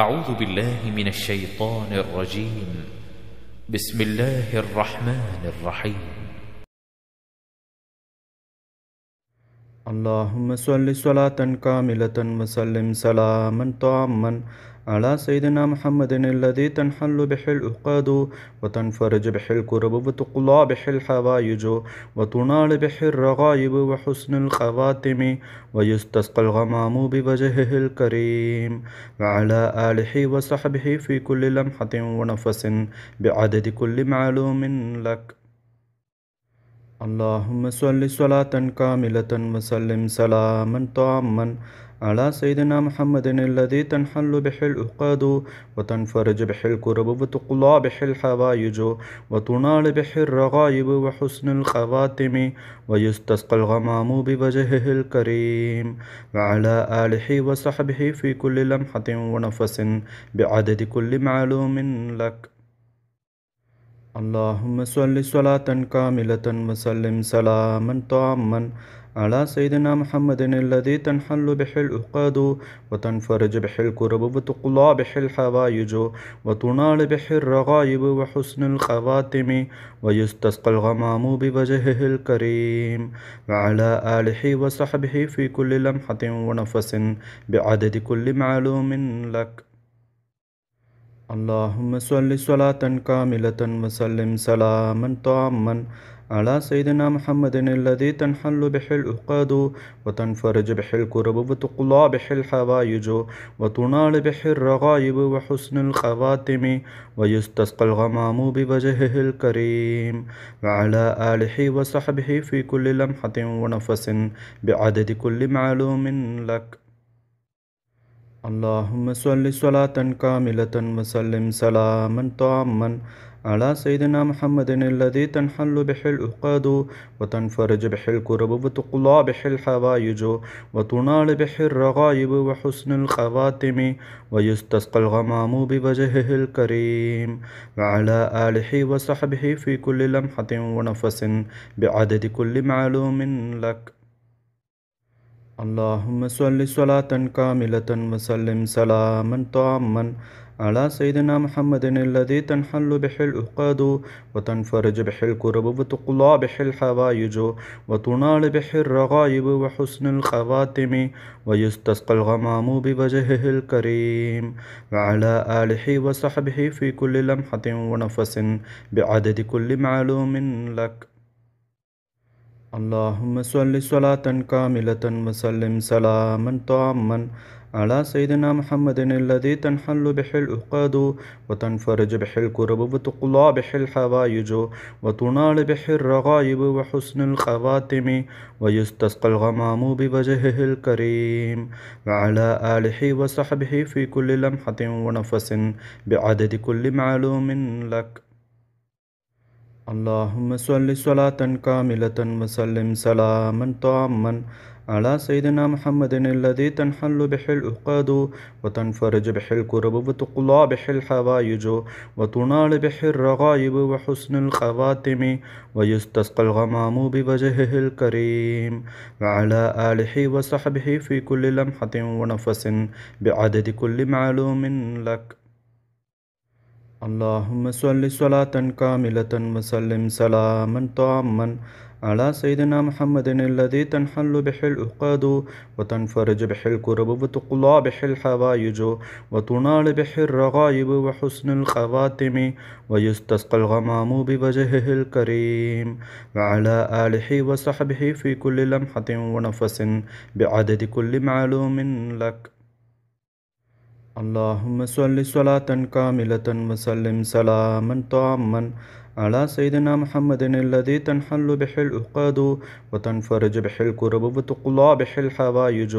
أعوذ بالله من الشيطان الرجيم بسم الله الرحمن الرحيم اللهم صل صلاة كاملة وسلم سلاما تاما على سيدنا محمد الذي تنحل به الأقاد وتنفرج به الكرب وتقلع به الحوائج وتنال به الرغائب وحسن الخواتم ويستسقى الغمام بوجهه الكريم وعلى آله وصحبه في كل لمحة ونفس بعدد كل معلوم لك اللهم صل صلاة كاملة وسلم سلاما تاما على سيدنا محمد الذي تنحل به الأقاد وتنفرج به الكرب وتقلع به الحوائج وتنال به الرغائب وحسن الخواتم ويستسقى الغمام بوجهه الكريم وعلى آله وصحبه في كل لمحة ونفس بعدد كل معلوم لك اللهم صل صلاة كاملة وسلم سلاما تاما على سيدنا محمد الذي تنحل به الأقاد وتنفرج به الكرب وتقلع به الحوائج وتنال به الرغائب وحسن الخواتم ويستسقى الغمام بوجهه الكريم وعلى آله وصحبه في كل لمحة ونفس بعدد كل معلوم لك اللهم صل صلاة كاملة وسلم سلاما تاما على سيدنا محمد الذي تنحل به الأحقاد وتنفرج به الكرب وتقلع به الحوائج وتنال به الرغائب وحسن الخواتم ويستسقى الغمام بوجهه الكريم وعلى آله وصحبه في كل لمحة ونفس بعدد كل معلوم لك اللهم صل صلاة كاملة وسلم سلاما تاما على سيدنا محمد الذي تنحل به الأقاد وتنفرج به الكرب وتقلى به الحوائج وتنال به الرغائب وحسن الخواتم ويستسقى الغمام بوجهه الكريم وعلى آله وصحبه في كل لمحة ونفس بعدد كل معلوم لك اللهم صل صلاة كاملة وسلم سلاما تاما على سيدنا محمد الذي تنحل به الأحقاد وتنفرج به الكرب وتقلع به الحوائج وتنال به الرغائب وحسن الخواتم ويستسقى الغمام بوجهه الكريم وعلى آله وصحبه في كل لمحة ونفس بعدد كل معلوم لك اللهم صل صلاة كاملة وسلم سلاما تاما على سيدنا محمد الذي تنحل به العقاد وتنفرج به الكرب وتقلى به الحوائج وتنال به الرغائب وحسن الخواتم ويستسقى الغمام بوجهه الكريم وعلى آله وصحبه في كل لمحة ونفس بعدد كل معلوم لك اللهم صل صلاة كاملة وسلم سلاما تاما على سيدنا محمد الذي تنحل به الأقاد وتنفرج به الكرب وتقلى به الحوائج وتنال به الرغائب وحسن الخواتم ويستسقى الغمام بوجهه الكريم وعلى آله وصحبه في كل لمحة ونفس بعدد كل معلوم لك اللهم صل صلاة كاملة وسلم سلاما تاما على سيدنا محمد الذي تنحل به الأقاد وتنفرج به الكرب وتقلى به الحوائج وتنال به الرغائب وحسن الخواتم ويستسقى الغمام بوجهه الكريم وعلى آله وصحبه في كل لمحة ونفس بعدد كل معلوم لك اللهم صل صلاة كاملة وسلم سلاما تاما على سيدنا محمد الذي تنحل به الأقاد وتنفرج به الكرب وتقلى به الحوائج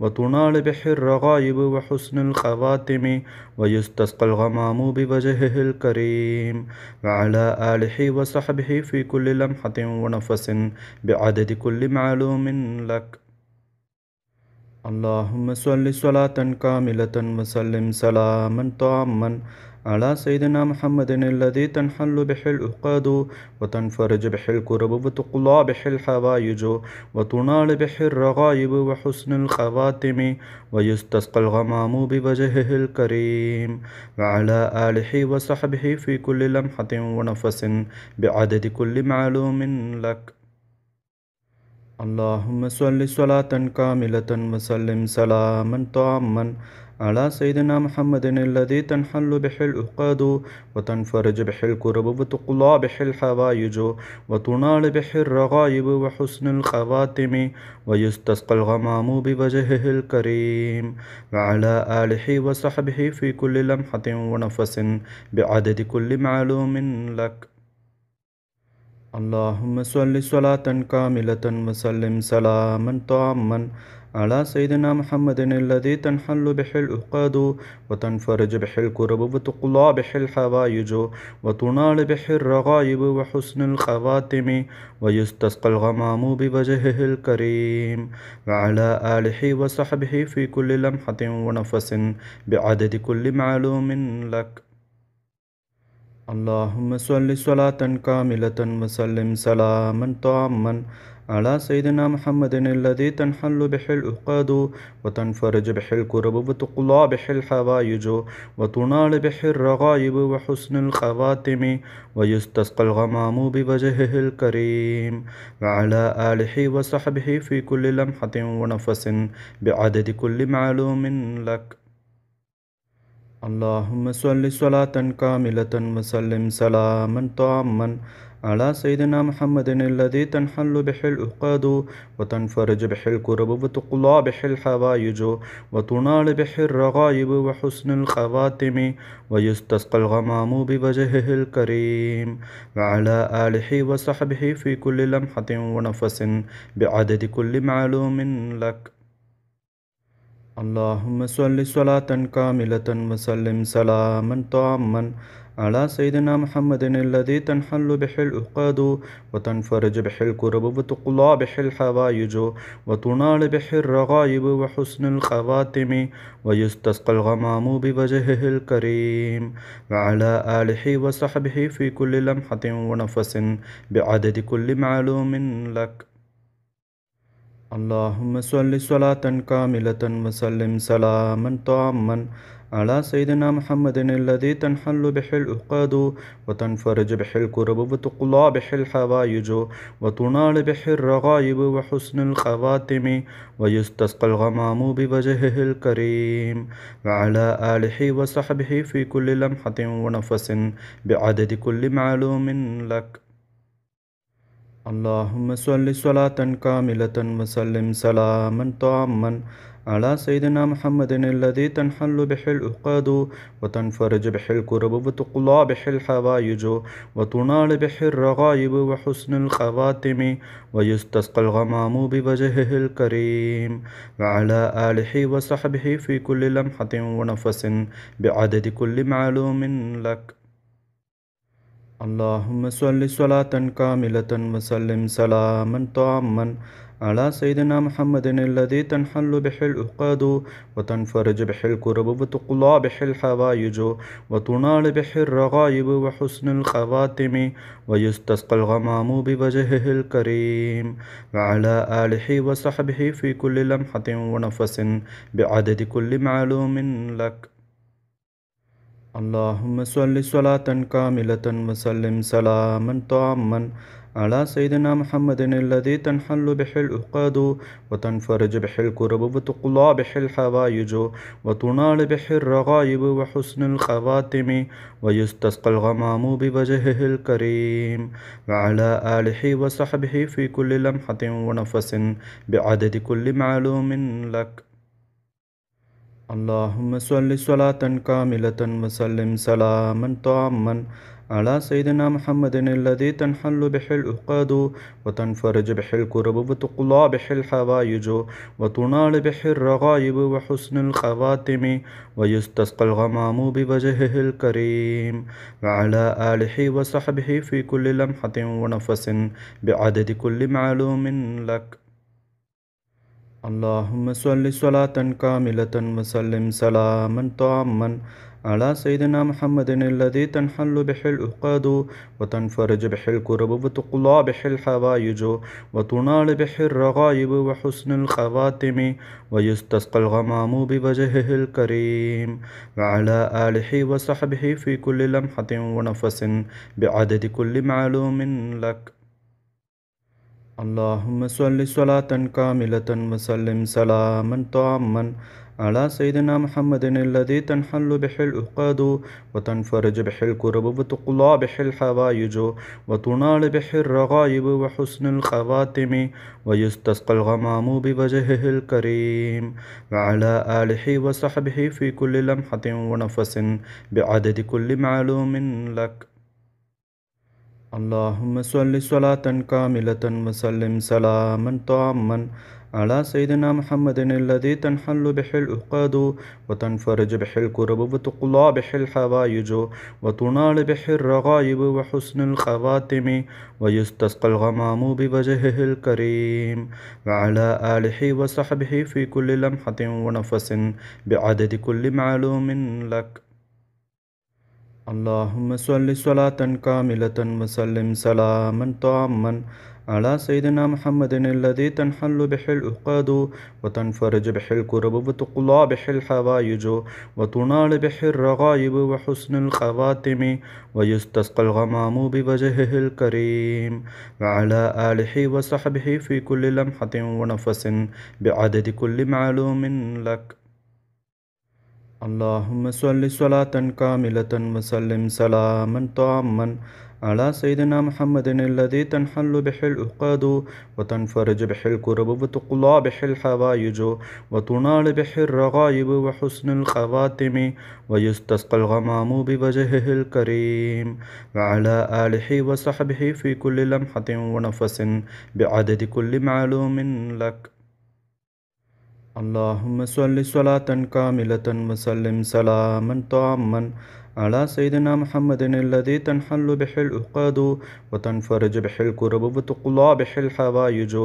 وتنال به الرغائب وحسن الخواتم ويستسقى الغمام بوجهه الكريم وعلى آله وصحبه في كل لمحة ونفس بعدد كل معلوم لك اللهم صل صلاة كاملة وسلم سلاما تاما على سيدنا محمد الذي تنحل به الأقاد وتنفرج به الكرب وتقلى به الحوائج وتنال به الرغائب وحسن الخواتم ويستسقى الغمام بوجهه الكريم وعلى آله وصحبه في كل لمحة ونفس بعدد كل معلوم لك اللهم صل صلاة كاملة وسلم سلاما تاما على سيدنا محمد الذي تنحل به الأقاد وتنفرج به الكرب وتقلى به الحوائج وتنال به الرغائب وحسن الخواتم ويستسقى الغمام بوجهه الكريم وعلى آله وصحبه في كل لمحة ونفس بعدد كل معلوم لك اللهم صل صلاة كاملة وسلم سلاما تاما على سيدنا محمد الذي تنحل به الأقاد وتنفرج به الكرب وتقلى به الحوائج وتنال به الرغائب وحسن الخواتم ويستسقى الغمام بوجهه الكريم وعلى آله وصحبه في كل لمحة ونفس بعدد كل معلوم لك اللهم صل صلاة كاملة وسلم سلاما تاما على سيدنا محمد الذي تنحل به العقاد وتنفرج به الكرب وتقلى به الحوائج وتنال به الرغائب وحسن الخواتم ويستسقى الغمام بوجهه الكريم وعلى آله وصحبه في كل لمحة ونفس بعدد كل معلوم لك اللهم صل صلاة كاملة وسلم سلاما تاما على سيدنا محمد الذي تنحل به الأقاد وتنفرج به الكرب وتقلى به الحوائج وتنال به الرغائب وحسن الخواتم ويستسقى الغمام بوجهه الكريم وعلى آله وصحبه في كل لمحة ونفس بعدد كل معلوم لك اللهم صل صلاة كاملة وسلم سلاما تاما على سيدنا محمد الذي تنحل به العقاد وتنفرج به الكرب وتقلى به الحوائج وتنال به الرغائب وحسن الخواتم ويستسقى الغمام بوجهه الكريم وعلى آله وصحبه في كل لمحة ونفس بعدد كل معلوم لك اللهم صل صلاة كاملة وسلم سلاما تاما على سيدنا محمد الذي تنحل به الأقاد وتنفرج به الكرب وتقلى به الحوائج وتنال به الرغائب وحسن الخواتم ويستسقى الغمام بوجهه الكريم وعلى آله وصحبه في كل لمحة ونفس بعدد كل معلوم لك اللهم صل صلاة كاملة وسلم سلاما تاما على سيدنا محمد الذي تنحل به الأقاد وتنفرج به الكرب وتقلى به الحوائج وتنال به الرغائب وحسن الخواتم ويستسقى الغمام بوجهه الكريم وعلى آله وصحبه في كل لمحة ونفس بعدد كل معلوم لك اللهم صل صلاة كاملة وسلم سلاما تاما على سيدنا محمد الذي تنحل به الأقاد وتنفرج به الكرب وتقلى به الحوائج وتنال به الرغائب وحسن الخواتم ويستسقى الغمام بوجهه الكريم وعلى آله وصحبه في كل لمحة ونفس بعدد كل معلوم لك اللهم صل صلاة كاملة وسلم سلاما تاما على سيدنا محمد الذي تنحل به الأقاد وتنفرج به الكرب وتقلى به الحوائج وتنال به الرغائب وحسن الخواتم ويستسقى الغمام بوجهه الكريم وعلى آله وصحبه في كل لمحة ونفس بعدد كل معلوم لك اللهم صل صلاة كاملة وسلم سلاما تاما على سيدنا محمد الذي تنحل به العقاد وتنفرج به الكرب وتقلى به الحوائج وتنال به الرغائب وحسن الخواتم ويستسقى الغمام بوجهه الكريم وعلى آله وصحبه في كل لمحة ونفس بعدد كل معلوم لك اللهم صل صلاة كاملة وسلم سلاما تاما على سيدنا محمد الذي تنحل به الأقاد وتنفرج به الكرب وتقلى به الحوائج وتنال به الرغائب وحسن الخواتم ويستسقى الغمام بوجهه الكريم وعلى آله وصحبه في كل لمحة ونفس بعدد كل معلوم لك اللهم صل صلاة كاملة وسلم سلاما تاما على سيدنا محمد الذي تنحل به العقاد وتنفرج به الكرب وتقلى به الحوائج وتنال به الرغائب وحسن الخواتم ويستسقى الغمام بوجهه الكريم وعلى آله وصحبه في كل لمحة ونفس بعدد كل معلوم لك اللهم صل صلاة كاملة وسلم سلاما تاما على سيدنا محمد الذي تنحل به الأقاد وتنفرج به الكرب وتقلى به الحوائج وتنال به الرغائب وحسن الخواتم ويستسقى الغمام بوجهه الكريم وعلى آله وصحبه في كل لمحة ونفس بعدد كل معلوم لك اللهم صل صلاة كاملة وسلم سلاما تاما على سيدنا محمد الذي تنحل به العقاد وتنفرج به الكرب وتقلى به الحوائج وتنال به الرغائب وحسن الخواتم ويستسقى الغمام بوجهه الكريم وعلى آله وصحبه في كل لمحة ونفس بعدد كل معلوم لك اللهم صل صلاة كاملة وسلم سلاما تاما على سيدنا محمد الذي تنحل به الأقاد وتنفرج به الكرب وتقلى به الحوائج وتنال به الرغائب وحسن الخواتم ويستسقى الغمام بوجهه الكريم وعلى آله وصحبه في كل لمحة ونفس بعدد كل معلوم لك اللهم صل صلاة كاملة وسلم سلاما تاما على سيدنا محمد الذي تنحل به العقاد وتنفرج به الكرب وتقلى به الحوائج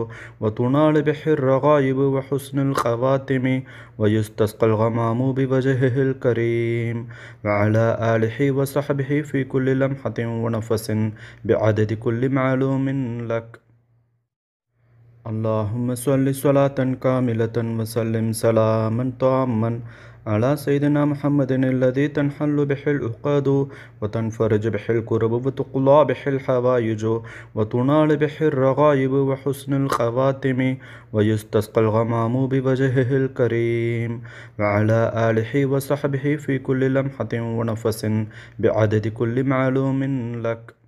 وتنال به الرغائب وحسن الخواتم ويستسقى الغمام بوجهه الكريم وعلى آله وصحبه في كل لمحة ونفس بعدد كل معلوم لك اللهم صل صلاة كاملة وسلم سلاما تاما على سيدنا محمد الذي تنحل به الأقاد وتنفرج به الكرب وتقلى به الحوائج وتنال به الرغائب وحسن الخواتم ويستسقى الغمام بوجهه الكريم وعلى آله وصحبه في كل لمحة ونفس بعدد كل معلوم لك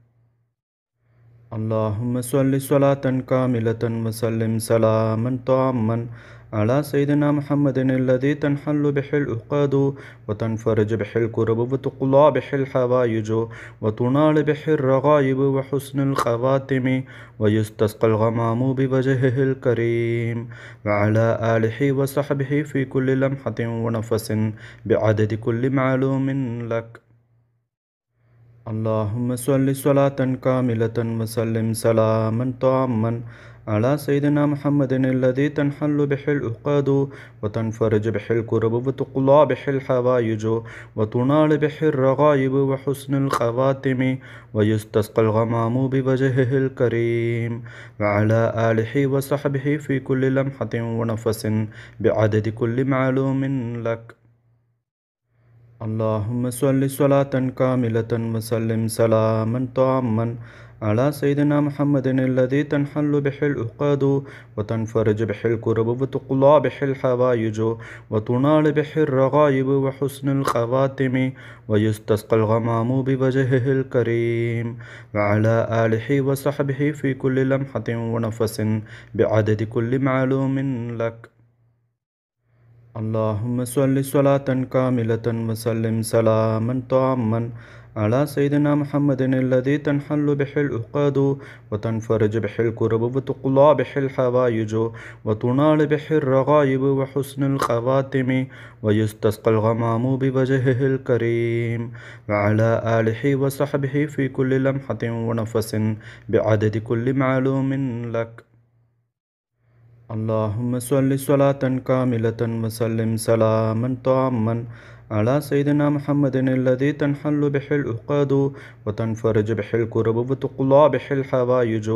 اللهم صل صلاة كاملة وسلم سلاما تاما على سيدنا محمد الذي تنحل به العقد وتنفرج به الكرب وتقلى به الحوائج وتنال به الرغائب وحسن الخواتم ويستسقى الغمام بوجهه الكريم وعلى آله وصحبه في كل لمحة ونفس بعدد كل معلوم لك اللهم صل صلاة كاملة وسلم سلاما تاما على سيدنا محمد الذي تنحل به العقاد وتنفرج به الكرب وتقلى به الحوائج وتنال به الرغائب وحسن الخواتم ويستسقى الغمام بوجهه الكريم وعلى آله وصحبه في كل لمحة ونفس بعدد كل معلوم لك اللهم صل صلاة كاملة وسلم سلاما تاما على سيدنا محمد الذي تنحل به الأقاد وتنفرج به الكرب وتقلى به الحوائج وتنال به الرغائب وحسن الخواتم ويستسقى الغمام بوجهه الكريم وعلى آله وصحبه في كل لمحة ونفس بعدد كل معلوم لك اللهم صل صلاة كاملة وسلم سلاما تاما على سيدنا محمد الذي تنحل به العقاد وتنفرج به الكرب وتقلى به الحوائج وتنال به الرغائب وحسن الخواتم ويستسقى الغمام بوجهه الكريم وعلى آله وصحبه في كل لمحة ونفس بعدد كل معلوم لك اللهم صل صلاة كاملة وسلم سلاما تاما على سيدنا محمد الذي تنحل به الأقاد وتنفرج به الكرب وتقلى به الحوائج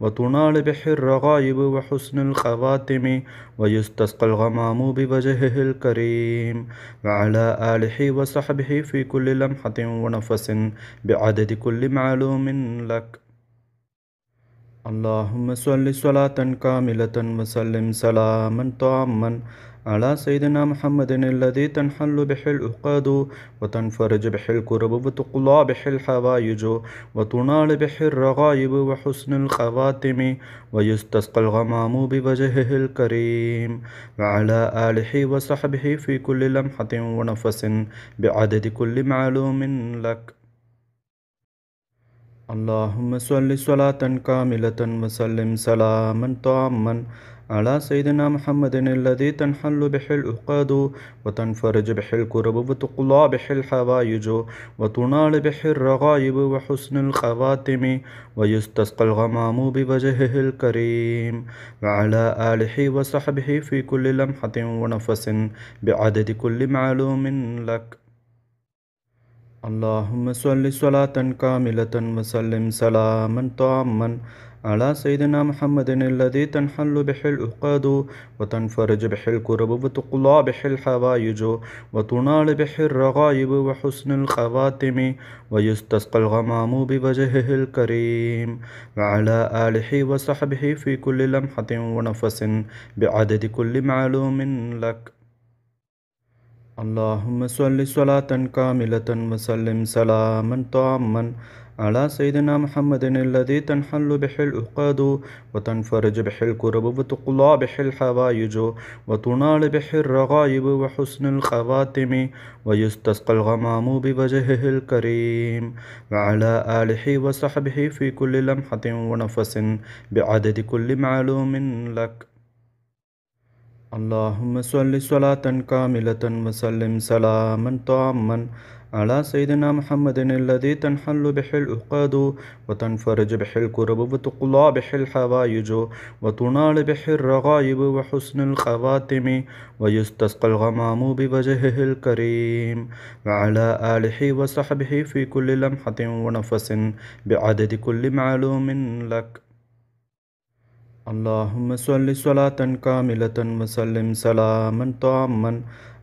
وتنال به الرغائب وحسن الخواتم ويستسقى الغمام بوجهه الكريم وعلى آله وصحبه في كل لمحة ونفس بعدد كل معلوم لك اللهم صل صلاة كاملة وسلم سلاما تاما على سيدنا محمد الذي تنحل به العقاد وتنفرج به الكرب وتقلى به الحوائج وتنال به الرغائب وحسن الخواتم ويستسقى الغمام بوجهه الكريم وعلى آله وصحبه في كل لمحة ونفس بعدد كل معلوم لك اللهم صل صلاة كاملة وسلم سلاما تاما على سيدنا محمد الذي تنحل به الأقاد وتنفرج به الكرب وتقلى به الحوائج وتنال به الرغائب وحسن الخواتم ويستسقى الغمام بوجهه الكريم وعلى آله وصحبه في كل لمحة ونفس بعدد كل معلوم لك اللهم صل صلاة كاملة وسلم سلاما تاما على سيدنا محمد الذي تنحل به الأقاد وتنفرج به الكرب وتقلى به الحوائج وتنال به الرغائب وحسن الخواتم ويستسقى الغمام بوجهه الكريم وعلى آله وصحبه في كل لمحة ونفس بعدد كل معلوم لك اللهم صل صلاة كاملة وسلم سلاما تاما على سيدنا محمد الذي تنحل به الأقاد وتنفرج به الكرب وتقلى به الحوائج وتنال به الرغائب وحسن الخواتم ويستسقى الغمام بوجهه الكريم وعلى آله وصحبه في كل لمحة ونفس بعدد كل معلوم لك اللهم صل صلاة كاملة وسلم سلاما تاما على سيدنا محمد الذي تنحل به الأقاد وتنفرج به الكرب وتقلى به الحوائج وتنال به الرغائب وحسن الخواتم ويستسقى الغمام بوجهه الكريم وعلى آله وصحبه في كل لمحة ونفس بعدد كل معلوم لك اللهم صل صلاة كاملة وسلم سلاما تاما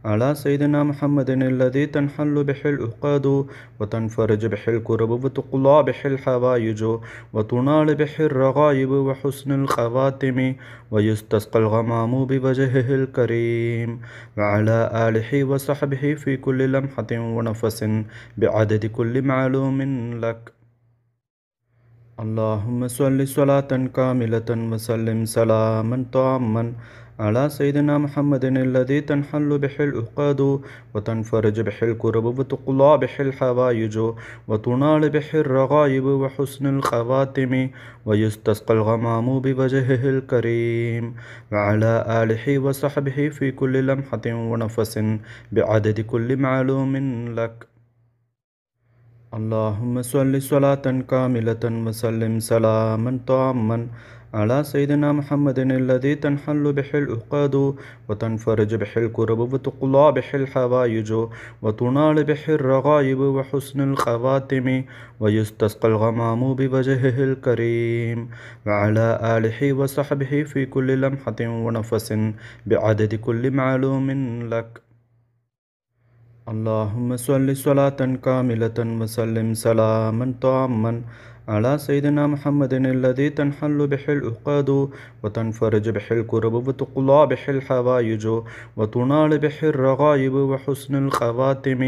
على سيدنا محمد الذي تنحل به العقاد وتنفرج به الكرب وتقلى به الحوائج وتنال به الرغائب وحسن الخواتم ويستسقى الغمام بوجهه الكريم وعلى آله وصحبه في كل لمحة ونفس بعدد كل معلوم لك اللهم صل صلاة كاملة وسلم سلاما تاما على سيدنا محمد الذي تنحل به الأقاد وتنفرج به الكرب وتقلى به الحوائج وتنال به الرغائب وحسن الخواتم ويستسقى الغمام بوجهه الكريم وعلى آله وصحبه في كل لمحة ونفس بعدد كل معلوم لك اللهم صل صلاة كاملة وسلم سلاما تاما على سيدنا محمد الذي تنحل به العقاد وتنفرج به الكرب وتقلى به الحوائج وتنال به الرغائب وحسن الخواتم ويستسقى الغمام بوجهه الكريم وعلى آله وصحبه في كل لمحة ونفس بعدد كل معلوم لك اللهم صل صلاة كاملة وسلم سلاما تاما على سيدنا محمد الذي تنحل به العقاد وتنفرج به الكرب وتقلى به الحوائج وتنال به الرغائب وحسن الخواتم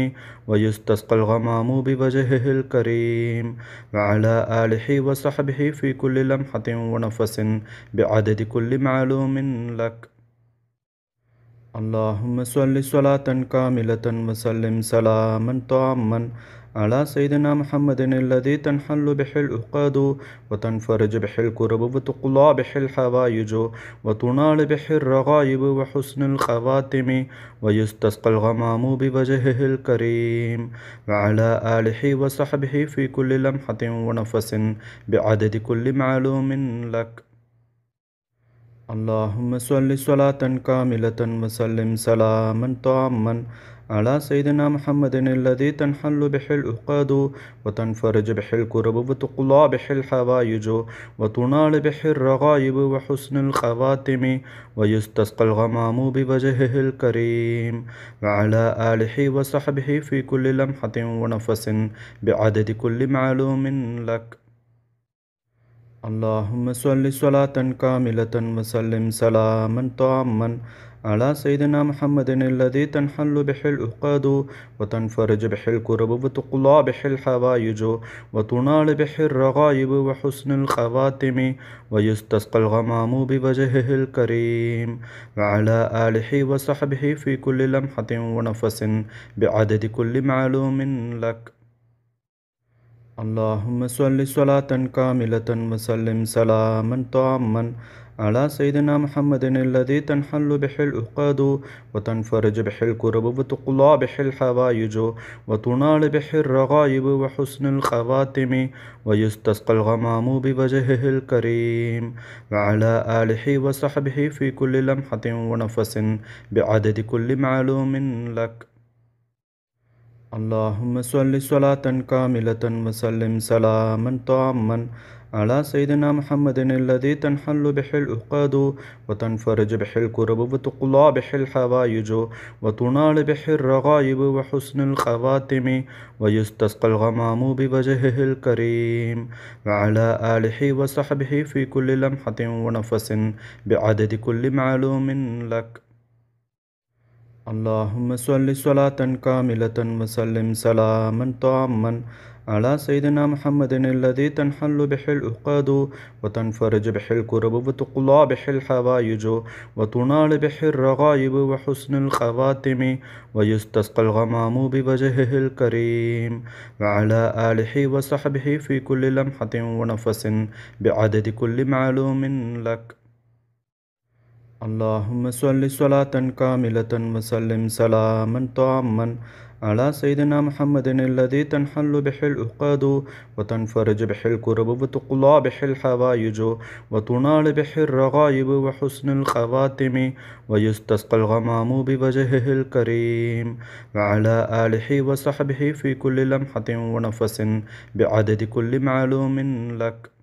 ويستسقى الغمام بوجهه الكريم وعلى آله وصحبه في كل لمحة ونفس بعدد كل معلوم لك اللهم صل صلاة كاملة وسلم سلاما تاما على سيدنا محمد الذي تنحل به العقد وتنفرج به الكرب وتقلى به الحوائج وتنال به الرغائب وحسن الخواتم ويستسقى الغمام بوجهه الكريم وعلى آله وصحبه في كل لمحة ونفس بعدد كل معلوم لك اللهم صل صلاة كاملة وسلم سلاما تاما على سيدنا محمد الذي تنحل به العقاد وتنفرج به الكرب وتقلى به الحوائج وتنال به الرغائب وحسن الخواتم ويستسقى الغمام بوجهه الكريم وعلى آله وصحبه في كل لمحة ونفس بعدد كل معلوم لك اللهم صل صلاة كاملة وسلم سلاما تاما على سيدنا محمد الذي تنحل به الأقاد وتنفرج به الكرب وتقلى به الحوائج وتنال به الرغائب وحسن الخواتم ويستسقى الغمام بوجهه الكريم وعلى آله وصحبه في كل لمحة ونفس بعدد كل معلوم لك اللهم صل صلاة كاملة وسلم سلاما تاما على سيدنا محمد الذي تنحل به الأقاد وتنفرج به الكرب وتقلى به الحوائج وتنال به الرغائب وحسن الخواتم ويستسقى الغمام بوجهه الكريم وعلى آله وصحبه في كل لمحة ونفس بعدد كل معلوم لك اللهم صل صلاة كاملة وسلم سلاما تاما على سيدنا محمد الذي تنحل به الأقاد وتنفرج به الكرب وتقلى به الحوائج وتنال به الرغائب وحسن الخواتم ويستسقى الغمام بوجهه الكريم وعلى آله وصحبه في كل لمحة ونفس بعدد كل معلوم لك اللهم صل صلاة كاملة وسلم سلاما تاما على سيدنا محمد الذي تنحل به العقاد وتنفرج به الكرب وتقلى به الحوائج وتنال به الرغائب وحسن الخواتم ويستسقى الغمام بوجهه الكريم وعلى آله وصحبه في كل لمحة ونفس بعدد كل معلوم لك اللهم صل صلاة كاملة وسلم سلاما تاما على سيدنا محمد الذي تنحل به الأقاد وتنفرج به الكرب وتقلى به الحوائج وتنال به الرغائب وحسن الخواتم ويستسقى الغمام بوجهه الكريم وعلى آله وصحبه في كل لمحة ونفس بعدد كل معلوم لك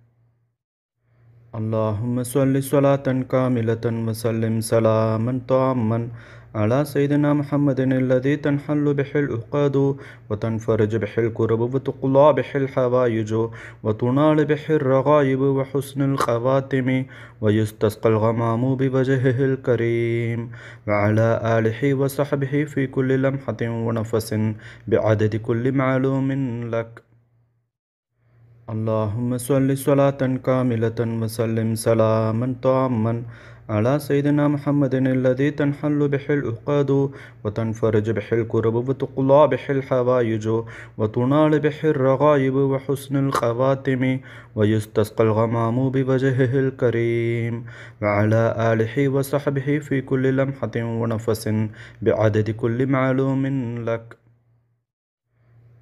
اللهم صل صلاة كاملة وسلم سلاما تاما على سيدنا محمد الذي تنحل به العقاد وتنفرج به الكرب وتقلى به الحوائج وتنال به الرغائب وحسن الخواتم ويستسقى الغمام بوجهه الكريم وعلى آله وصحبه في كل لمحة ونفس بعدد كل معلوم لك اللهم صل صلاة كاملة وسلم سلاما تاما على سيدنا محمد الذي تنحل به الأقاد وتنفرج به الكرب وتقلى به الحوائج وتنال به الرغائب وحسن الخواتم ويستسقى الغمام بوجهه الكريم وعلى آله وصحبه في كل لمحة ونفس بعدد كل معلوم لك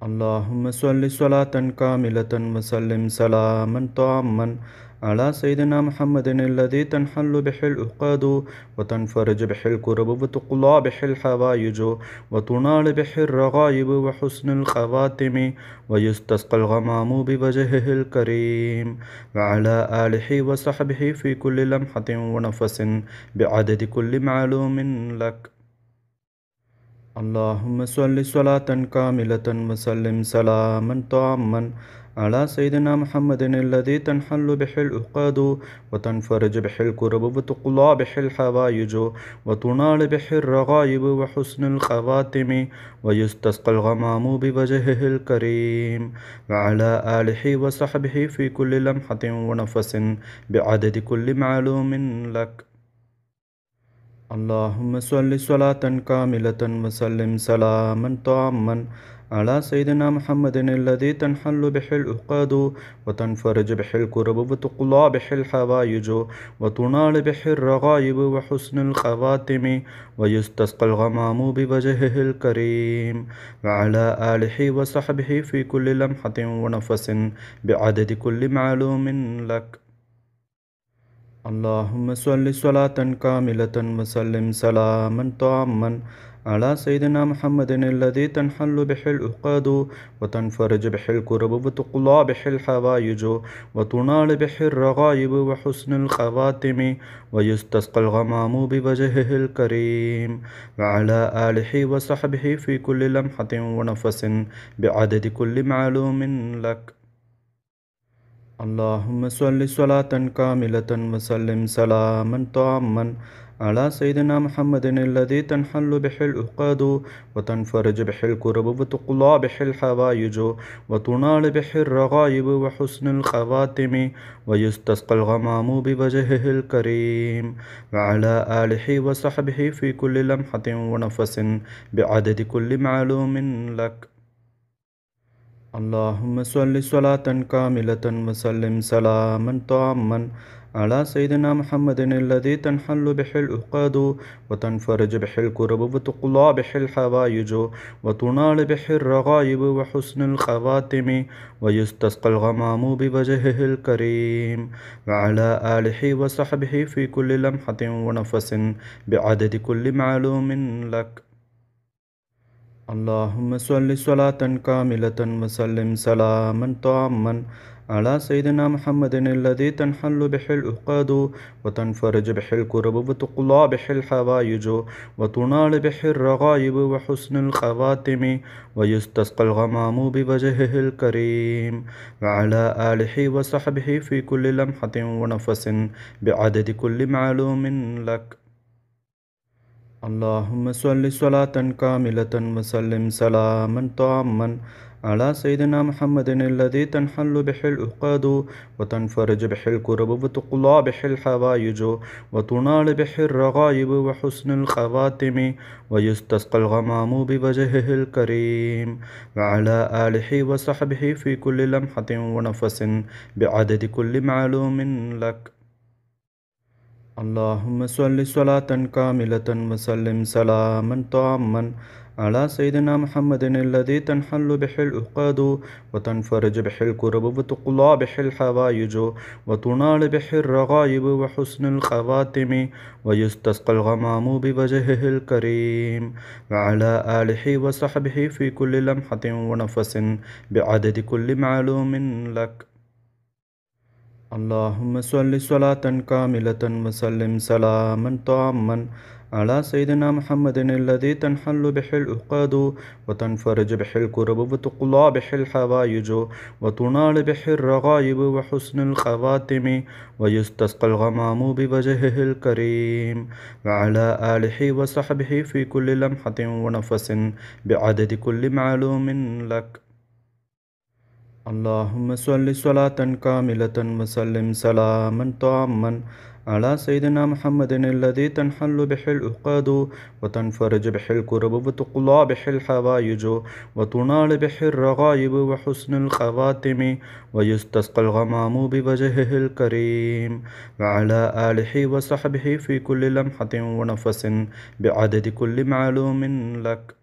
اللهم صل صلاة كاملة وسلم سلاما تاما على سيدنا محمد الذي تنحل به العقد وتنفرج به الكرب وتقلى به الحوائج وتنال به الرغائب وحسن الخواتم ويستسقى الغمام بوجهه الكريم وعلى آله وصحبه في كل لمحة ونفس بعدد كل معلوم لك اللهم صل صلاة كاملة وسلم سلاما تاما على سيدنا محمد الذي تنحل به الأقاد وتنفرج به الكرب وتقلى به الحوائج وتنال به الرغائب وحسن الخواتم ويستسقى الغمام بوجهه الكريم وعلى آله وصحبه في كل لمحة ونفس بعدد كل معلوم لك اللهم صل صلاة كاملة وسلم سلاما تاما على سيدنا محمد الذي تنحل به الأقاد وتنفرج به الكرب وتقلى به الحوائج وتنال به الرغائب وحسن الخواتم ويستسقى الغمام بوجهه الكريم وعلى آله وصحبه في كل لمحة ونفس بعدد كل معلوم لك اللهم صل صلاة كاملة وسلم سلاما تاما على سيدنا محمد الذي تنحل به الأقاد وتنفرج به الكرب وتقلى به الحوائج وتنال به الرغائب وحسن الخواتم ويستسقى الغمام بوجهه الكريم وعلى آله وصحبه في كل لمحة ونفس بعدد كل معلوم لك اللهم صل صلاة كاملة وسلم سلاما تاما على سيدنا محمد الذي تنحل به الأقاد وتنفرج به الكرب وتقلى به الحوائج وتنال به الرغائب وحسن الخواتم ويستسقى الغمام بوجهه الكريم وعلى آله وصحبه في كل لمحة ونفس بعدد كل معلوم لك اللهم صل صلاة كاملة وسلم سلاما تاما على سيدنا محمد الذي تنحل به العقاد وتنفرج به الكرب وتقلى به الحوائج وتنال به الرغائب وحسن الخواتم ويستسقى الغمام بوجهه الكريم وعلى آله وصحبه في كل لمحة ونفس بعدد كل معلوم لك اللهم صل صلاة كاملة وسلم سلاما تاما على سيدنا محمد الذي تنحل به الأقاد وتنفرج به الكرب وتقلى به الحوائج وتنال به الرغائب وحسن الخواتم ويستسقى الغمام بوجهه الكريم وعلى آله وصحبه في كل لمحة ونفس بعدد كل معلوم لك اللهم صل صلاة كاملة وسلم سلاما تاما على سيدنا محمد الذي تنحل به العقاد وتنفرج به الكرب وتقلى به الحوائج وتنال به الرغائب وحسن الخواتم ويستسقى الغمام بوجهه الكريم وعلى آله وصحبه في كل لمحة ونفس بعدد كل معلوم لك اللهم صل صلاة كاملة وسلم سلاما تاما على سيدنا محمد الذي تنحل به العقاد وتنفرج به الكرب وتقلى به الحوائج وتنال به الرغائب وحسن الخواتم ويستسقى الغمام بوجهه الكريم وعلى آله وصحبه في كل لمحة ونفس بعدد كل معلوم لك اللهم صل صلاة كاملة وسلم سلاما تاما على سيدنا محمد الذي تنحل به العقد وتنفرج به الكرب وتقلى به الحوائج وتنال به الرغائب وحسن الخواتم ويستسقى الغمام بوجهه الكريم وعلى آله وصحبه في كل لمحة ونفس بعدد كل معلوم لك اللهم صل صلاة كاملة وسلم سلاما تاما على سيدنا محمد الذي تنحل به الأقاد وتنفرج به الكرب وتقلى به الحوائج وتنال به الرغائب وحسن الخواتم ويستسقى الغمام بوجهه الكريم وعلى آله وصحبه في كل لمحة ونفس بعدد كل معلوم لك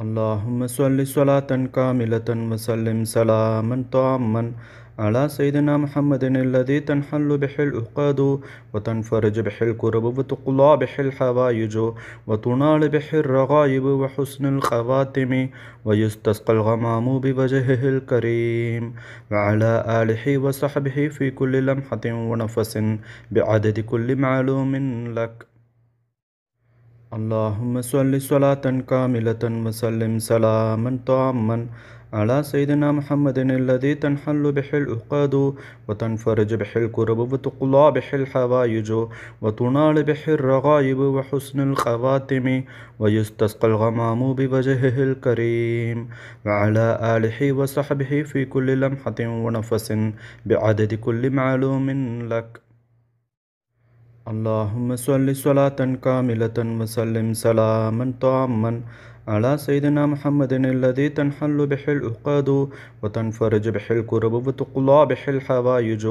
اللهم صل صلاة كاملة وسلم سلاما تاما على سيدنا محمد الذي تنحل به الأقاد وتنفرج به الكرب وتقلى به الحوائج وتنال به الرغائب وحسن الخواتم ويستسقى الغمام بوجهه الكريم وعلى آله وصحبه في كل لمحة ونفس بعدد كل معلوم لك اللهم صل صلاة كاملة وسلم سلاما تاما على سيدنا محمد الذي تنحل به الأقاد وتنفرج به الكرب وتقلى به الحوائج وتنال به الرغائب وحسن الخواتم ويستسقى الغمام بوجهه الكريم وعلى آله وصحبه في كل لمحة ونفس بعدد كل معلوم لك اللهم صل صلاة كاملة وسلم سلاما تاما على سيدنا محمد الذي تنحل به الأقاد وتنفرج به الكرب وتقلى به الحوائج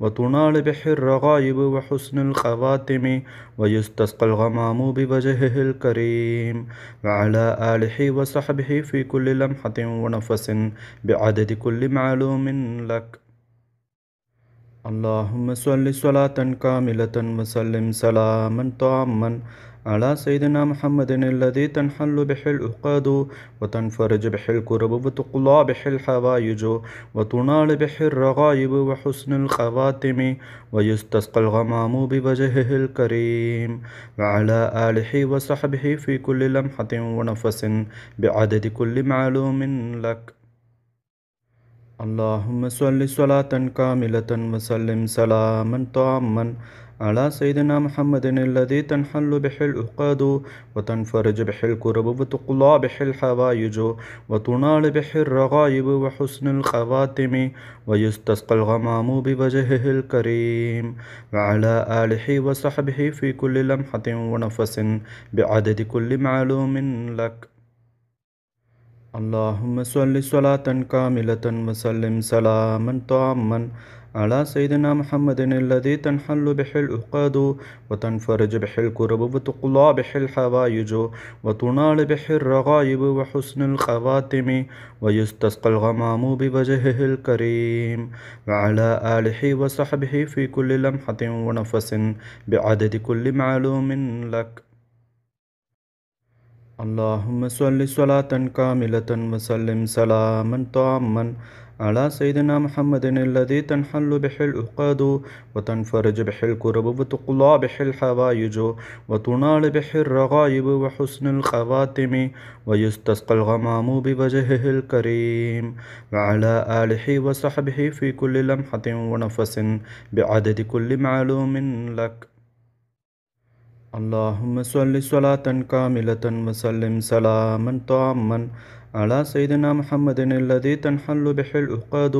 وتنال به الرغائب وحسن الخواتم ويستسقى الغمام بوجهه الكريم وعلى آله وصحبه في كل لمحة ونفس بعدد كل معلوم لك اللهم صل صلاة كاملة وسلم سلاما تاما على سيدنا محمد الذي تنحل به العقاد وتنفرج به الكرب وتقلى به الحوائج وتنال به الرغائب وحسن الخواتم ويستسقى الغمام بوجهه الكريم وعلى آله وصحبه في كل لمحة ونفس بعدد كل معلوم لك اللهم صل صلاة كاملة وسلم سلاما تاما على سيدنا محمد الذي تنحل به العقد وتنفرج به الكرب وتقلى به الحوائج وتنال به الرغائب وحسن الخواتم ويستسقى الغمام بوجهه الكريم وعلى آله وصحبه في كل لمحة ونفس بعدد كل معلوم لك اللهم صل صلاة كاملة وسلم سلاما تاما على سيدنا محمد الذي تنحل به العقاد وتنفرج به الكرب وتقلى به الحوائج وتنال به الرغائب وحسن الخواتم ويستسقى الغمام بوجهه الكريم وعلى آله وصحبه في كل لمحة ونفس بعدد كل معلوم لك اللهم صل صلاة كاملة وسلم سلاما تاما على سيدنا محمد الذي تنحل به الأقاد وتنفرج به الكرب وتقلى به الحوائج وتنال به الرغائب وحسن الخواتم ويستسقى الغمام بوجهه الكريم وعلى آله وصحبه في كل لمحة ونفس بعدد كل معلوم لك اللهم صل صلاة كاملة وسلم سلاما تاما على سيدنا محمد الذي تنحل به العقاد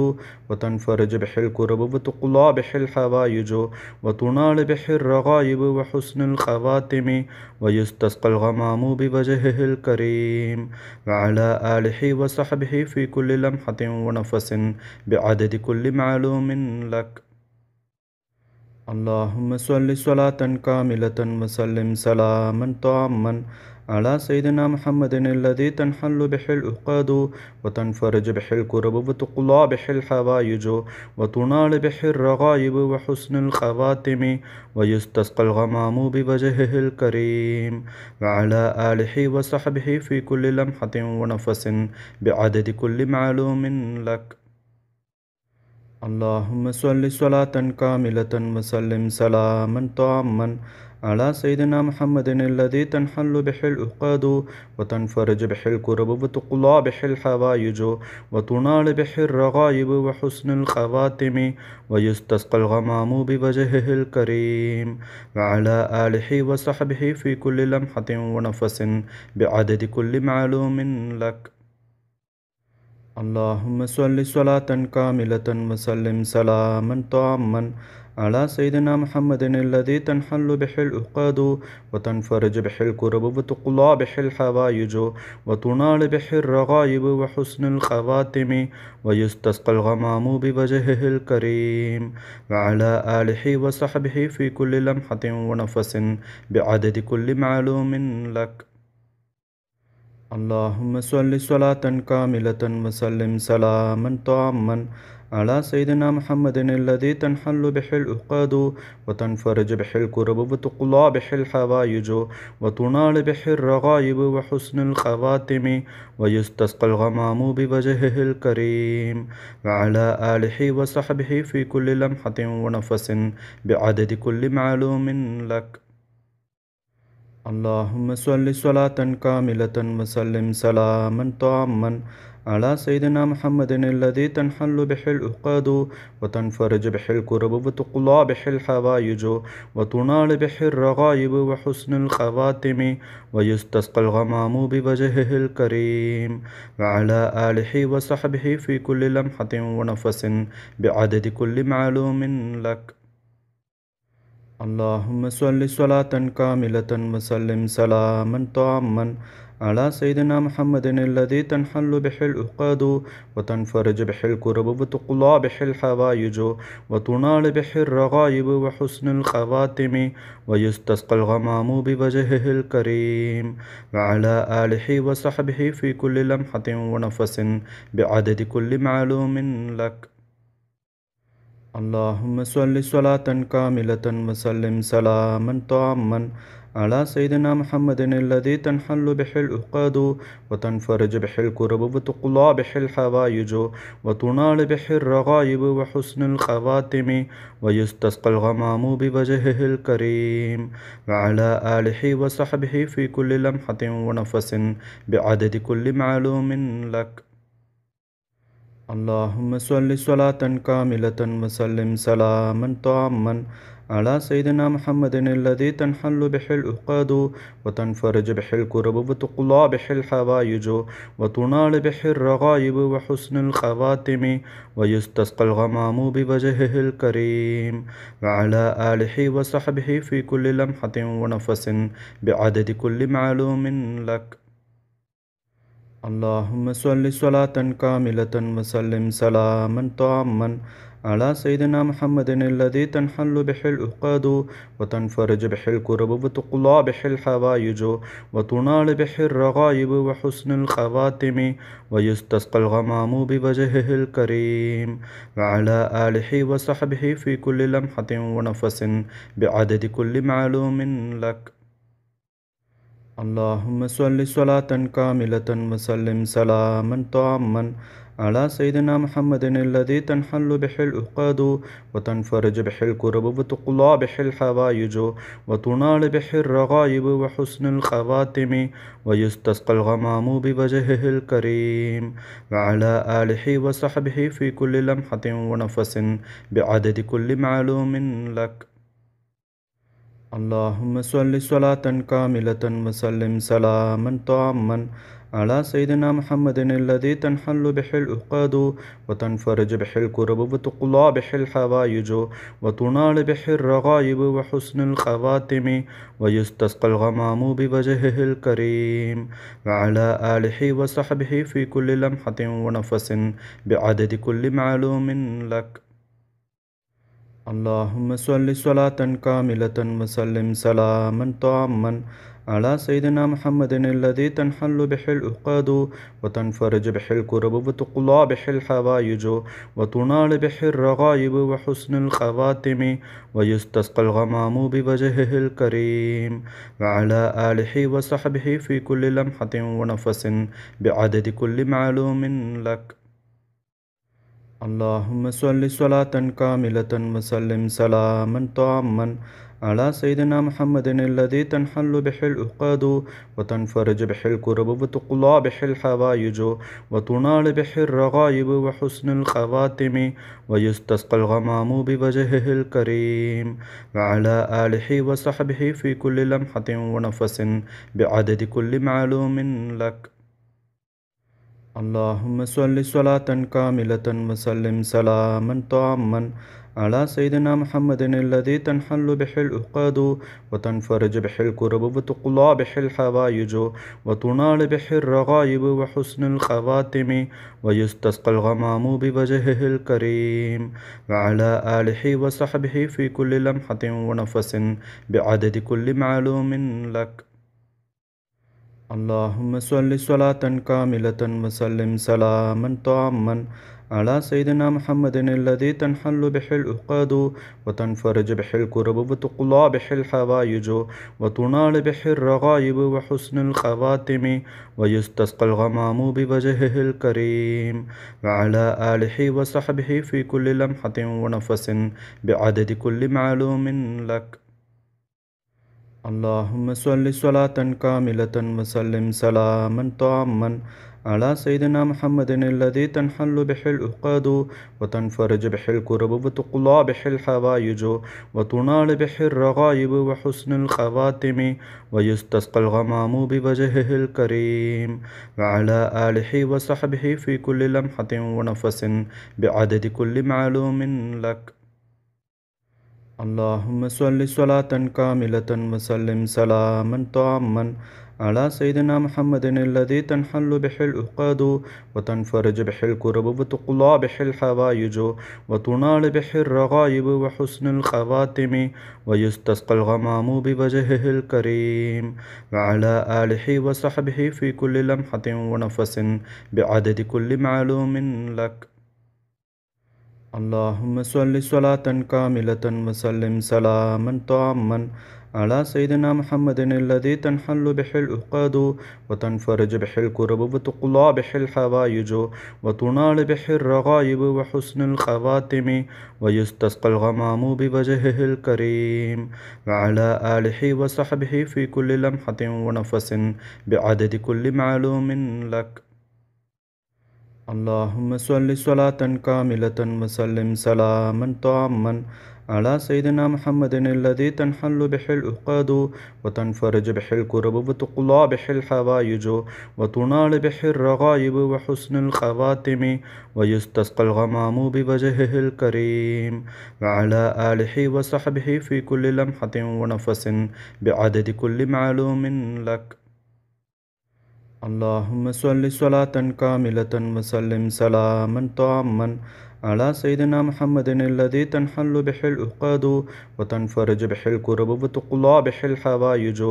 وتنفرج به الكرب وتقلى به الحوائج وتنال به الرغائب وحسن الخواتم ويستسقى الغمام بوجهه الكريم وعلى آله وصحبه في كل لمحة ونفس بعدد كل معلوم لك اللهم صل صلاة كاملة وسلم سلاما تاما على سيدنا محمد الذي تنحل به العقاد وتنفرج به الكرب وتقلى به الحوائج وتنال به الرغائب وحسن الخواتم ويستسقى الغمام بوجهه الكريم وعلى آله وصحبه في كل لمحة ونفس بعدد كل معلوم لك اللهم صل صلاة كاملة وسلم سلاما تاما على سيدنا محمد الذي تنحل به العقد وتنفرج به الكرب وتقلى به الحوائج وتنال به الرغائب وحسن الخواتم ويستسقى الغمام بوجهه الكريم وعلى آله وصحبه في كل لمحة ونفس بعدد كل معلوم لك اللهم صل صلاة كاملة وسلم سلاما تاما على سيدنا محمد الذي تنحل به الأقاد وتنفرج به الكرب وتقلى به الحوائج وتنال به الرغائب وحسن الخواتم ويستسقى الغمام بوجهه الكريم وعلى آله وصحبه في كل لمحة ونفس بعدد كل معلوم لك اللهم صل صلاة كاملة وسلم سلاما تاما على سيدنا محمد الذي تنحل به العقد وتنفرج به الكرب وتقلى به الحوائج وتنال به الرغائب وحسن الخواتم ويستسقى الغمام بوجهه الكريم وعلى آله وصحبه في كل لمحة ونفس بعدد كل معلوم لك اللهم صل صلاة كاملة وسلم سلاما تاما على سيدنا محمد الذي تنحل به العقاد وتنفرج به الكرب وتقلى به الحوائج وتنال به الرغائب وحسن الخواتم ويستسقى الغمام بوجهه الكريم وعلى آله وصحبه في كل لمحة ونفس بعدد كل معلوم لك اللهم صل صلاة كاملة وسلم سلاما تاما على سيدنا محمد الذي تنحل به الأقاد وتنفرج به الكرب وتقلى به الحوائج وتنال به الرغائب وحسن الخواتم ويستسقى الغمام بوجهه الكريم وعلى آله وصحبه في كل لمحة ونفس بعدد كل معلوم لك اللهم صل صلاة كاملة وسلم سلاما تاما على سيدنا محمد الذي تنحل به العقاد وتنفرج به الكرب وتقلى به الحوائج وتنال به الرغائب وحسن الخواتم ويستسقى الغمام بوجهه الكريم وعلى آله وصحبه في كل لمحة ونفس بعدد كل معلوم لك اللهم صل صلاة كاملة وسلم سلاما تاما على سيدنا محمد الذي تنحل به الأقاد وتنفرج به الكرب وتقلى به الحوائج وتنال به الرغائب وحسن الخواتم ويستسقى الغمام بوجهه الكريم وعلى آله وصحبه في كل لمحة ونفس بعدد كل معلوم لك اللهم صل صلاة كاملة وسلم سلاما تاما على سيدنا محمد الذي تنحل به العقاد وتنفرج به الكرب وتقلى به الحوائج وتنال به الرغائب وحسن الخواتم ويستسقى الغمام بوجهه الكريم وعلى آله وصحبه في كل لمحة ونفس بعدد كل معلوم لك اللهم صل صلاة كاملة وسلم سلاما تاما على سيدنا محمد الذي تنحل به الأقاد وتنفرج به الكرب وتقلى به الحوائج وتنال به الرغائب وحسن الخواتم ويستسقى الغمام بوجهه الكريم وعلى آله وصحبه في كل لمحة ونفس بعدد كل معلوم لك اللهم صل صلاة كاملة وسلم سلاما تاما على سيدنا محمد الذي تنحل به العقد وتنفرج به الكرب وتقلى به الحوائج وتنال به الرغائب وحسن الخواتم ويستسقى الغمام بوجهه الكريم وعلى آله وصحبه في كل لمحة ونفس بعدد كل معلوم لك اللهم صل صلاة كاملة وسلم سلاما تاما على سيدنا محمد الذي تنحل به الأقاد وتنفرج به الكرب وتقلى به الحوائج وتنال به الرغائب وحسن الخواتم ويستسقى الغمام بوجهه الكريم وعلى آله وصحبه في كل لمحة ونفس بعدد كل معلوم لك اللهم صل صلاة كاملة وسلم سلاما تاما على سيدنا محمد الذي تنحل به العقد وتنفرج به الكرب وتقلى به الحوائج وتنال به الرغائب وحسن الخواتم ويستسقى الغمام بوجهه الكريم وعلى آله وصحبه في كل لمحة ونفس بعدد كل معلوم لك اللهم صل صلاة كاملة وسلم سلاما تاما على سيدنا محمد الذي تنحل به الأقاد وتنفرج به الكرب وتقلى به الحوائج وتنال به الرغائب وحسن الخواتم ويستسقى الغمام بوجهه الكريم وعلى آله وصحبه في كل لمحة ونفس بعدد كل معلوم لك اللهم صل صلاة كاملة وسلم سلاما تاما على سيدنا محمد الذي تنحل به الأقاد وتنفرج به الكرب وتقلى به الحوائج وتنال به الرغائب وحسن الخواتم ويستسقى الغمام بوجهه الكريم وعلى آله وصحبه في كل لمحة ونفس بعدد كل معلوم لك اللهم صل صلاة كاملة وسلم سلاما تاما على سيدنا محمد الذي تنحل به العقاد وتنفرج به الكرب وتقلى به الحوائج وتنال به الرغائب وحسن الخواتم ويستسقى الغمام بوجهه الكريم وعلى آله وصحبه في كل لمحة ونفس بعدد كل معلوم لك اللهم صل صلاة كاملة وسلم سلاما تاما على سيدنا محمد الذي تنحل به الأقاد وتنفرج به الكرب وتقلى به الحوائج وتنال به الرغائب وحسن الخواتم ويستسقى الغمام بوجهه الكريم وعلى آله وصحبه في كل لمحة ونفس بعدد كل معلوم لك اللهم صل صلاة كاملة وسلم سلاما تاما على سيدنا محمد الذي تنحل به العقاد وتنفرج به الكرب وتقلى به الحوائج وتنال به الرغائب وحسن الخواتم ويستسقى الغمام بوجهه الكريم وعلى آله وصحبه في كل لمحة ونفس بعدد كل معلوم لك اللهم صل صلاة كاملة وسلم سلاما تاما على سيدنا محمد الذي تنحل به الأقاد وتنفرج به الكرب وتقلى به الحوائج وتنال به الرغائب وحسن الخواتم ويستسقى الغمام بوجهه الكريم وعلى آله وصحبه في كل لمحة ونفس بعدد كل معلوم لك اللهم صل صلاة كاملة وسلم سلاما تاما على سيدنا محمد الذي تنحل به العقد وتنفرج به الكرب وتقلى به الحوائج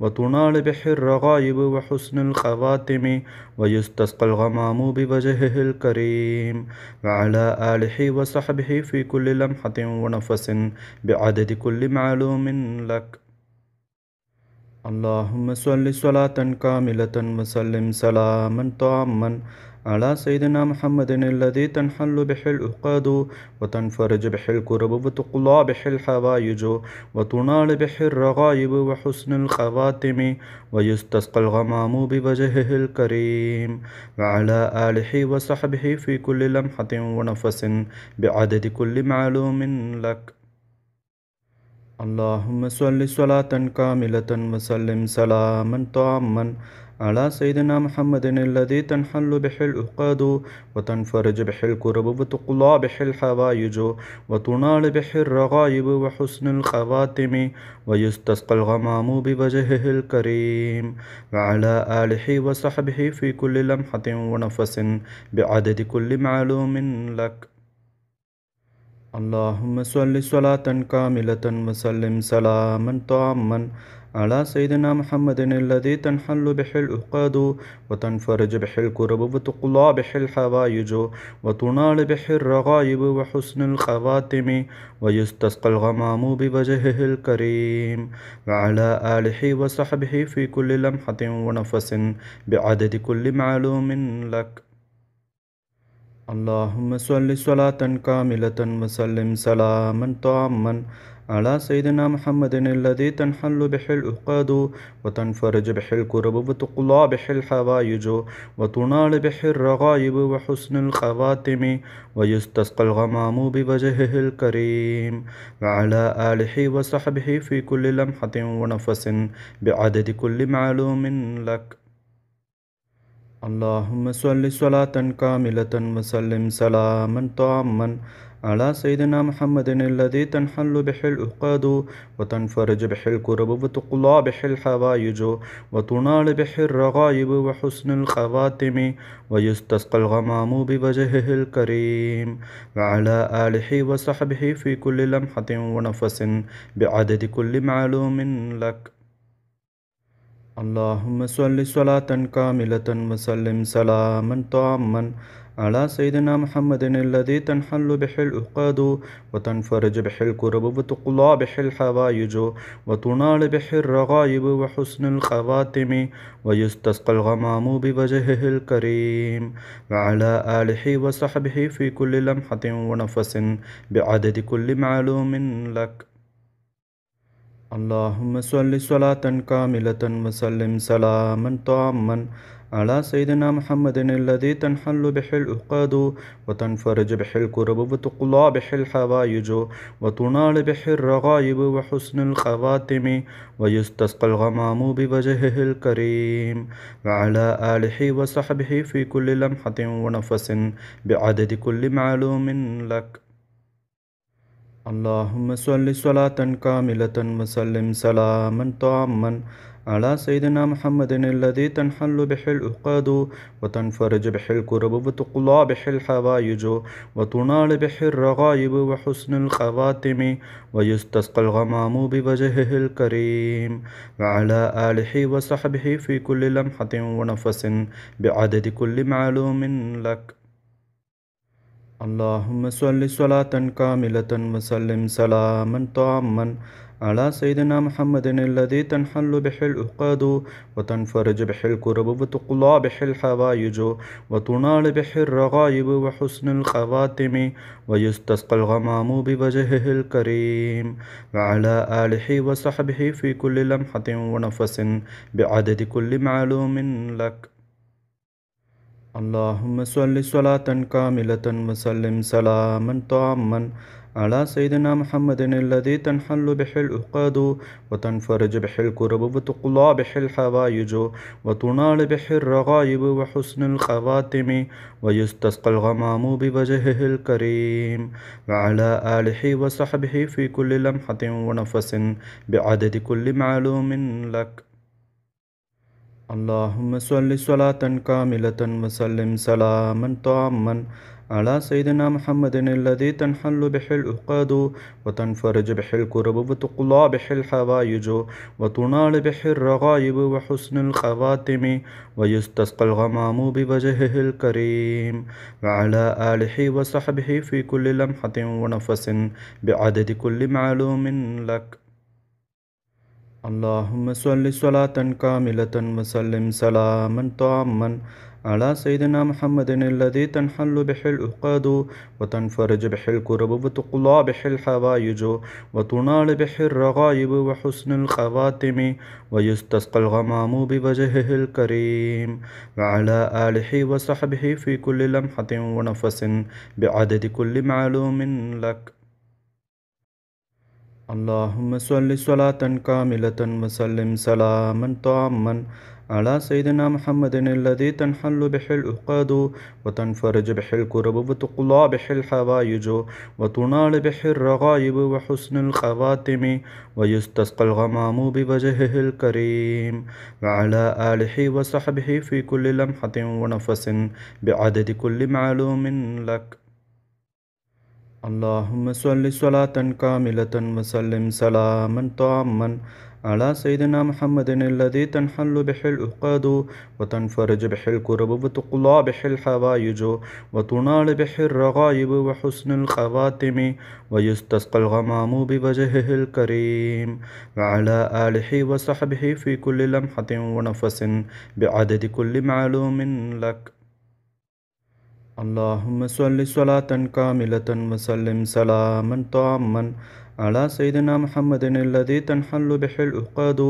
وتنال به الرغائب وحسن الخواتم ويستسقى الغمام بوجهه الكريم وعلى آله وصحبه في كل لمحة ونفس بعدد كل معلوم لك اللهم صل صلاة كاملة وسلم سلاما تاما على سيدنا محمد الذي تنحل به الأقاد وتنفرج به الكرب وتقلى به الحوائج وتنال به الرغائب وحسن الخواتم ويستسقى الغمام بوجهه الكريم وعلى آله وصحبه في كل لمحة ونفس بعدد كل معلوم لك اللهم صل صلاة كاملة وسلم سلاما تاما على سيدنا محمد الذي تنحل به العقد وتنفرج به الكرب وتقلى به الحوائج وتنال به الرغائب وحسن الخواتم ويستسقى الغمام بوجهه الكريم وعلى آله وصحبه في كل لمحة ونفس بعدد كل معلوم لك اللهم صل صلاة كاملة وسلم سلاما تاما على سيدنا محمد الذي تنحل به الأقاد وتنفرج به الكرب وتقلى به الحوائج وتنال به الرغائب وحسن الخواتم ويستسقى الغمام بوجهه الكريم وعلى آله وصحبه في كل لمحة ونفس بعدد كل معلوم لك اللهم صل صلاة كاملة وسلم سلاما تاما على سيدنا محمد الذي تنحل به الأقاد وتنفرج به الكرب وتقلى به الحوائج وتنال به الرغائب وحسن الخواتم ويستسقى الغمام بوجهه الكريم وعلى آله وصحبه في كل لمحة ونفس بعدد كل معلوم لك اللهم صل صلاة كاملة وسلم سلاما تاما على سيدنا محمد الذي تنحل به العقاد وتنفرج به الكرب وتقلى به الحوائج وتنال به الرغائب وحسن الخواتم ويستسقى الغمام بوجهه الكريم وعلى آله وصحبه في كل لمحة ونفس بعدد كل معلوم لك اللهم صل صلاة كاملة وسلم سلاما تاما على سيدنا محمد الذي تنحل به الأقاد وتنفرج به الكرب وتقلى به الحوائج وتنال به الرغائب وحسن الخواتم ويستسقى الغمام بوجهه الكريم وعلى آله وصحبه في كل لمحة ونفس بعدد كل معلوم لك اللهم صل صلاة كاملة وسلم سلاما تاما على سيدنا محمد الذي تنحل به العقاد وتنفرج به الكرب وتقلى به الحوائج وتنال به الرغائب وحسن الخواتم ويستسقى الغمام بوجهه الكريم وعلى آله وصحبه في كل لمحة ونفس بعدد كل معلوم لك اللهم صل صلاة كاملة وسلم سلاما تاما على سيدنا محمد الذي تنحل به الأقاد وتنفرج به الكرب وتقلى به الحوائج وتنال به الرغائب وحسن الخواتم ويستسقى الغمام بوجهه الكريم وعلى آله وصحبه في كل لمحة ونفس بعدد كل معلوم لك اللهم صل صلاة كاملة وسلم سلاما تاما على سيدنا محمد الذي تنحل به الأقاد وتنفرج به الكرب وتقلى به الحوائج وتنال به الرغائب وحسن الخواتم ويستسقى الغمام بوجهه الكريم وعلى آله وصحبه في كل لمحة ونفس بعدد كل معلوم لك اللهم صل صلاة كاملة وسلم سلاما تاما على سيدنا محمد الذي تنحل به الأقاد وتنفرج به الكرب وتقلى به الحوائج وتنال به الرغائب وحسن الخواتم ويستسقى الغمام بوجهه الكريم وعلى آله وصحبه في كل لمحة ونفس بعدد كل معلوم لك اللهم صل صلاة كاملة وسلم سلاما تاما على سيدنا محمد الذي تنحل به الأقاد وتنفرج به الكرب وتقلى به الحوائج وتنال به الرغائب وحسن الخواتم ويستسقى الغمام بوجهه الكريم وعلى آله وصحبه في كل لمحة ونفس بعدد كل معلوم لك اللهم صل صلاة كاملة وسلم سلاما تاما على سيدنا محمد الذي تنحل به الأقاد وتنفرج به الكرب وتقلى به الحوائج وتنال به الرغائب وحسن الخواتم ويستسقى الغمام بوجهه الكريم وعلى آله وصحبه في كل لمحة ونفس بعدد كل معلوم لك اللهم صل صلاة كاملة وسلم سلاما تاما على سيدنا محمد الذي تنحل به العقد وتنفرج به الكرب وتقلى به الحوائج وتنال به الرغائب وحسن الخواتم ويستسقى الغمام بوجهه الكريم وعلى آله وصحبه في كل لمحة ونفس بعدد كل معلوم لك اللهم صل صلاة كاملة وسلم سلاما تاما على سيدنا محمد الذي تنحل به العقاد وتنفرج به الكرب وتقلى به الحوائج وتنال به الرغائب وحسن الخواتم ويستسقى الغمام بوجهه الكريم وعلى آله وصحبه في كل لمحة ونفس بعدد كل معلوم لك اللهم صل صلاة كاملة وسلم سلاما تاما على سيدنا محمد الذي تنحل به الأقاد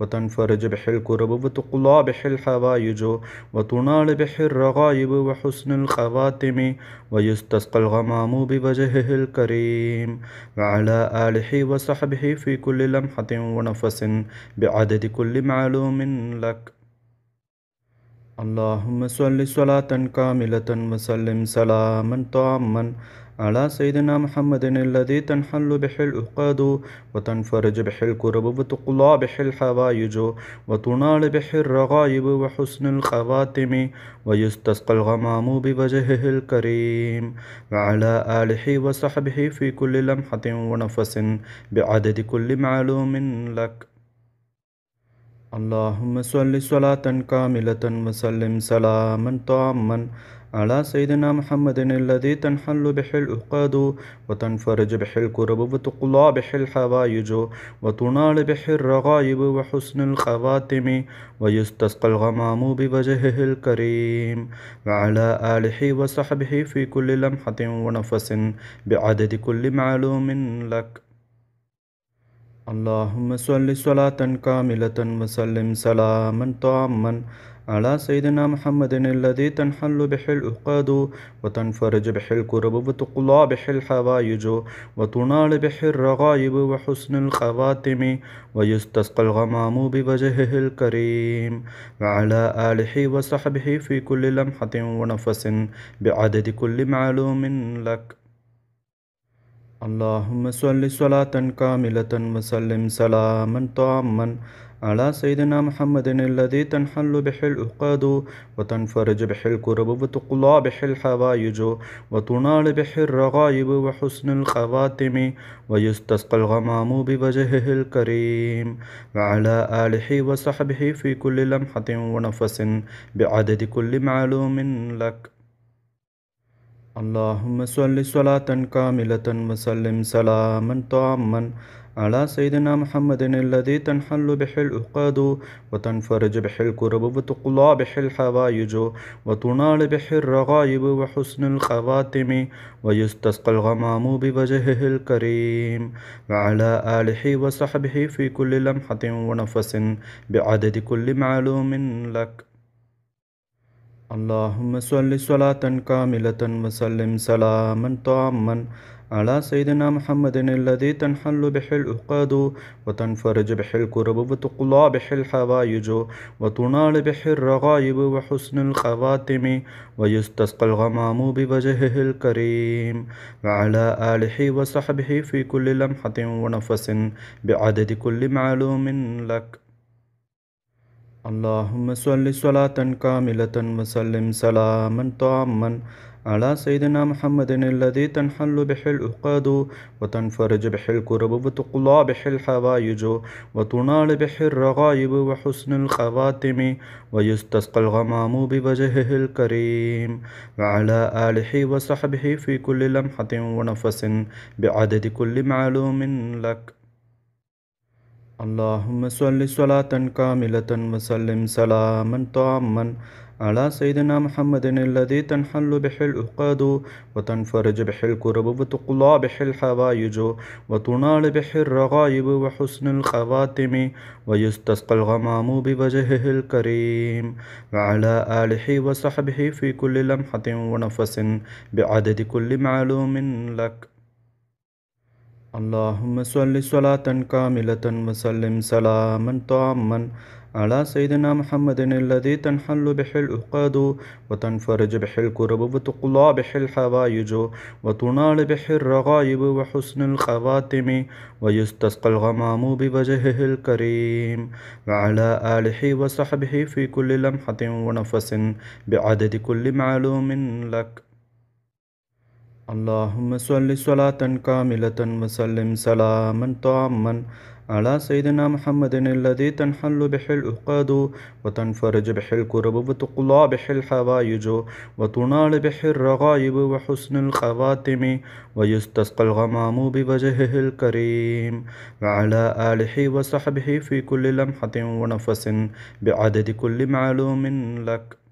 وتنفرج به الكرب وتقلى به الحوائج وتنال به الرغائب وحسن الخواتم ويستسقى الغمام بوجهه الكريم وعلى آله وصحبه في كل لمحة ونفس بعدد كل معلوم لك اللهم صل صلاة كاملة وسلم سلاما تاما على سيدنا محمد الذي تنحل به العقاد وتنفرج به الكرب وتقلى به الحوائج وتنال به الرغائب وحسن الخواتم ويستسقى الغمام بوجهه الكريم وعلى آله وصحبه في كل لمحة ونفس بعدد كل معلوم لك اللهم صل صلاة كاملة وسلم سلاما تاما على سيدنا محمد الذي تنحل به العقاد وتنفرج به الكرب وتقلى به الحوائج وتنال به الرغائب وحسن الخواتم ويستسقى الغمام بوجهه الكريم وعلى آله وصحبه في كل لمحة ونفس بعدد كل معلوم لك اللهم صل صلاة كاملة وسلم سلاما تاما على سيدنا محمد الذي تنحل به العقاد وتنفرج به الكرب وتقلى به الحوائج وتنال به الرغائب وحسن الخواتم ويستسقى الغمام بوجهه الكريم وعلى آله وصحبه في كل لمحة ونفس بعدد كل معلوم لك اللهم صل صلاة كاملة وسلم سلاما تاما على سيدنا محمد الذي تنحل به الأقاد وتنفرج به الكرب وتقلى به الحوائج وتنال به الرغائب وحسن الخواتم ويستسقى الغمام بوجهه الكريم وعلى آله وصحبه في كل لمحة ونفس بعدد كل معلوم لك اللهم صل صلاة كاملة وسلم سلاما تاما على سيدنا محمد الذي تنحل به العقاد وتنفرج به الكرب وتقلى به الحوائج وتنال به الرغائب وحسن الخواتم ويستسقى الغمام بوجهه الكريم وعلى آله وصحبه في كل لمحة ونفس بعدد كل معلوم لك اللهم صل صلاة كاملة وسلم سلاما تاما على سيدنا محمد الذي تنحل به العقاد وتنفرج به الكرب وتقلى به الحوائج وتنال به الرغائب وحسن الخواتم ويستسقى الغمام بوجهه الكريم وعلى آله وصحبه في كل لمحة ونفس بعدد كل معلوم لك اللهم صل صلاة كاملة وسلم سلاما تاما على سيدنا محمد الذي تنحل به العقد وتنفرج به الكرب وتقلى به الحوائج وتنال به الرغائب وحسن الخواتم ويستسقى الغمام بوجهه الكريم وعلى آله وصحبه في كل لمحة ونفس بعدد كل معلوم لك اللهم صل صلاة كاملة وسلم سلاما تاما على سيدنا محمد الذي تنحل به الأقاد وتنفرج به الكرب وتقلى به الحوائج وتنال به الرغائب وحسن الخواتم ويستسقى الغمام بوجهه الكريم وعلى آله وصحبه في كل لمحة ونفس بعدد كل معلوم لك اللهم صل صلاة كاملة وسلم سلاما تاما على سيدنا محمد الذي تنحل به الأقاد وتنفرج به الكرب وتقلى به الحوائج وتنال به الرغائب وحسن الخواتم ويستسقى الغمام بوجهه الكريم وعلى آله وصحبه في كل لمحة ونفس بعدد كل معلوم لك اللهم صل صلاة كاملة وسلم سلاما تاما على سيدنا محمد الذي تنحل به العقاد وتنفرج به الكرب وتقلى به الحوائج وتنال به الرغائب وحسن الخواتم ويستسقى الغمام بوجهه الكريم وعلى آله وصحبه في كل لمحة ونفس بعدد كل معلوم لك